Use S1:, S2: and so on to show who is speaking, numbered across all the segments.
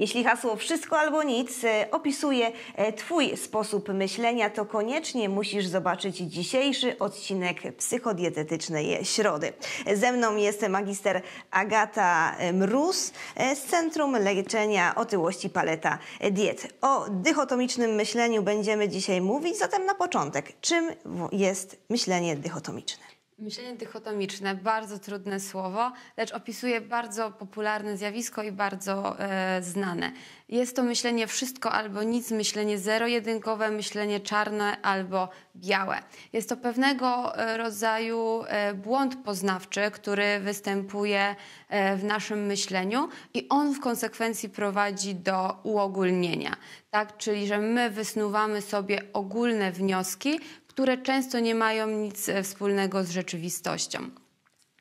S1: Jeśli hasło wszystko albo nic e, opisuje e, Twój sposób myślenia, to koniecznie musisz zobaczyć dzisiejszy odcinek psychodietetycznej środy. Ze mną jest magister Agata e, Mruz z Centrum Leczenia Otyłości Paleta Diet. O dychotomicznym myśleniu będziemy dzisiaj mówić, zatem na początek, czym jest myślenie dychotomiczne?
S2: Myślenie dychotomiczne, bardzo trudne słowo, lecz opisuje bardzo popularne zjawisko i bardzo e, znane. Jest to myślenie wszystko albo nic, myślenie zero-jedynkowe, myślenie czarne albo białe. Jest to pewnego e, rodzaju e, błąd poznawczy, który występuje e, w naszym myśleniu i on w konsekwencji prowadzi do uogólnienia. Tak? Czyli, że my wysnuwamy sobie ogólne wnioski, które często nie mają nic e, wspólnego z rzeczywistością.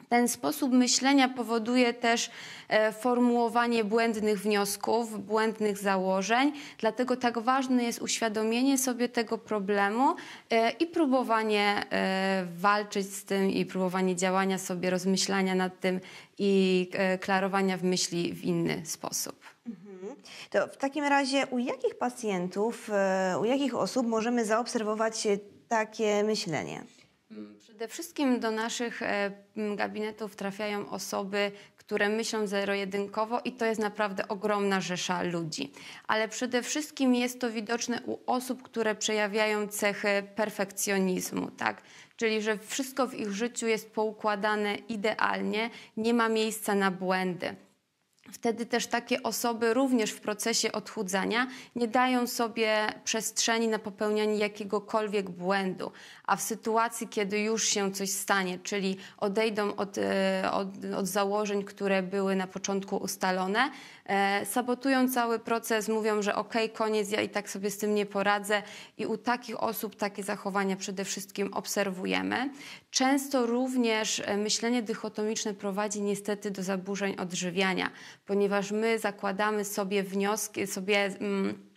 S2: Ten sposób myślenia powoduje też e, formułowanie błędnych wniosków, błędnych założeń, dlatego tak ważne jest uświadomienie sobie tego problemu e, i próbowanie walczyć z tym i próbowanie działania sobie, rozmyślania nad tym i klarowania w myśli w inny sposób. Mhm.
S1: To w takim razie u jakich pacjentów, u jakich osób możemy zaobserwować takie myślenie?
S2: Przede wszystkim do naszych e, gabinetów trafiają osoby, które myślą zero-jedynkowo i to jest naprawdę ogromna rzesza ludzi. Ale przede wszystkim jest to widoczne u osób, które przejawiają cechy perfekcjonizmu, tak? Czyli, że wszystko w ich życiu jest poukładane idealnie, nie ma miejsca na błędy. Wtedy też takie osoby również w procesie odchudzania nie dają sobie przestrzeni na popełnianie jakiegokolwiek błędu, a w sytuacji, kiedy już się coś stanie, czyli odejdą od, e, od, od założeń, które były na początku ustalone, e, sabotują cały proces, mówią, że okej, koniec, ja i tak sobie z tym nie poradzę i u takich osób takie zachowania przede wszystkim obserwujemy. Często również e, myślenie dychotomiczne prowadzi niestety do zaburzeń odżywiania ponieważ my zakładamy sobie wnioski, sobie. Mm,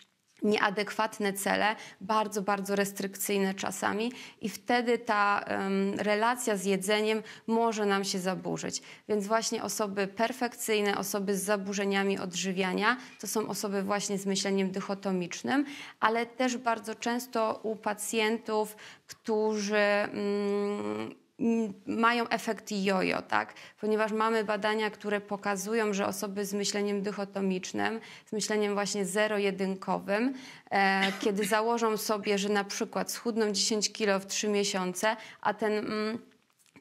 S2: nieadekwatne cele, bardzo, bardzo restrykcyjne czasami, i wtedy ta um, relacja z jedzeniem może nam się zaburzyć. Więc właśnie osoby perfekcyjne, osoby z zaburzeniami odżywiania, to są osoby właśnie z myśleniem dychotomicznym, ale też bardzo często u pacjentów, którzy. Mm, mają efekt jojo, tak? ponieważ mamy badania, które pokazują, że osoby z myśleniem dychotomicznym, z myśleniem właśnie zero-jedynkowym, e, kiedy założą sobie, że na przykład schudną 10 kilo w 3 miesiące, a ten, mm,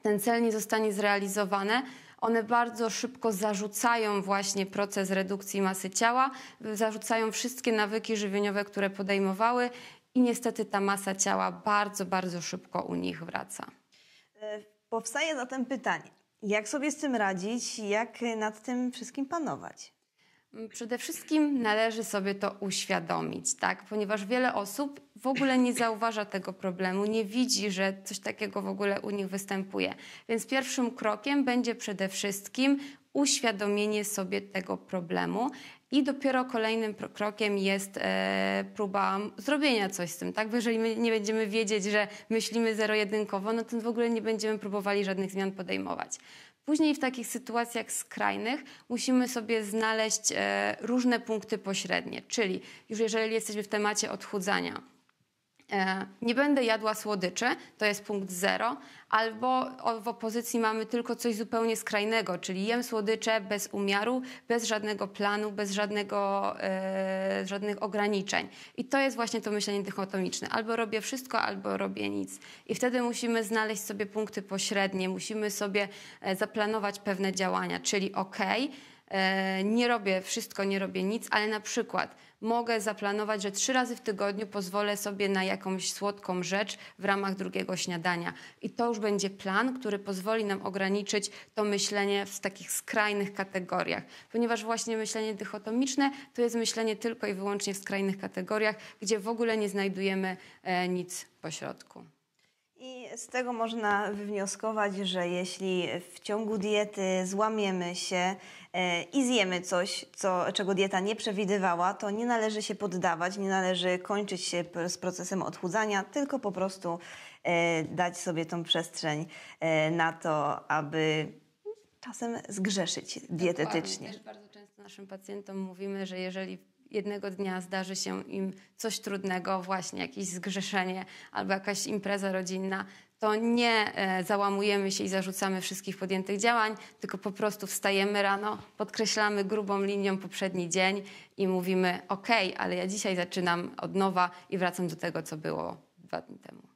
S2: ten cel nie zostanie zrealizowany, one bardzo szybko zarzucają właśnie proces redukcji masy ciała, zarzucają wszystkie nawyki żywieniowe, które podejmowały i niestety ta masa ciała bardzo, bardzo szybko u nich wraca.
S1: Powstaje zatem pytanie, jak sobie z tym radzić, jak nad tym
S2: wszystkim panować? Przede wszystkim należy sobie to uświadomić, tak? ponieważ wiele osób w ogóle nie zauważa tego problemu, nie widzi, że coś takiego w ogóle u nich występuje. Więc pierwszym krokiem będzie przede wszystkim uświadomienie sobie tego problemu i dopiero kolejnym krokiem jest e, próba zrobienia coś z tym, tak? Bo jeżeli my nie będziemy wiedzieć, że myślimy zero-jedynkowo, no to w ogóle nie będziemy próbowali żadnych zmian podejmować. Później w takich sytuacjach skrajnych musimy sobie znaleźć e, różne punkty pośrednie, czyli już jeżeli jesteśmy w temacie odchudzania, e, nie będę jadła słodyczy, to jest punkt zero, albo w opozycji mamy tylko coś zupełnie skrajnego, czyli jem słodycze bez umiaru, bez żadnego planu, bez żadnego, e, żadnych ograniczeń. I to jest właśnie to myślenie dychotomiczne. Albo robię wszystko, albo robię nic. I wtedy musimy znaleźć sobie punkty pośrednie, musimy sobie e, zaplanować pewne działania, czyli ok, e, nie robię wszystko, nie robię nic, ale na przykład mogę zaplanować, że trzy razy w tygodniu pozwolę sobie na jakąś słodką rzecz w ramach drugiego śniadania. I to już będzie plan, który pozwoli nam ograniczyć to myślenie w takich skrajnych kategoriach. Ponieważ właśnie myślenie dychotomiczne to jest myślenie tylko i wyłącznie w skrajnych kategoriach, gdzie w ogóle nie znajdujemy e, nic pośrodku.
S1: I z tego można wywnioskować, że jeśli w ciągu diety złamiemy się e, i zjemy coś, co, czego dieta nie przewidywała, to nie należy się poddawać, nie należy kończyć się z procesem odchudzania, tylko po prostu e, dać sobie tą przestrzeń e, na to, aby czasem zgrzeszyć dietetycznie. Dokładnie. Też
S2: bardzo często naszym pacjentom mówimy, że jeżeli jednego dnia zdarzy się im coś trudnego, właśnie jakieś zgrzeszenie albo jakaś impreza rodzinna, to nie e, załamujemy się i zarzucamy wszystkich podjętych działań, tylko po prostu wstajemy rano, podkreślamy grubą linią poprzedni dzień i mówimy: OK, ale ja dzisiaj zaczynam od nowa i wracam do tego, co było dwa dni temu.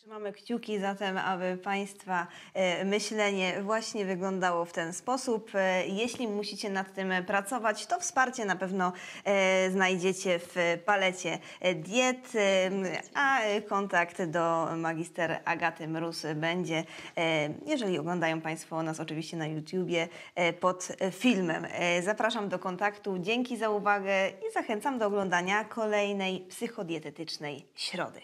S1: Trzymamy kciuki zatem, aby Państwa e, myślenie właśnie wyglądało w ten sposób. E, jeśli musicie nad tym pracować, to wsparcie na pewno e, znajdziecie w palecie diet, a kontakt do magister Agaty Mróz będzie, jeżeli oglądają Państwo nas oczywiście na YouTubie, pod filmem. Zapraszam do kontaktu, dzięki za uwagę i zachęcam do oglądania kolejnej psychodietetycznej środy.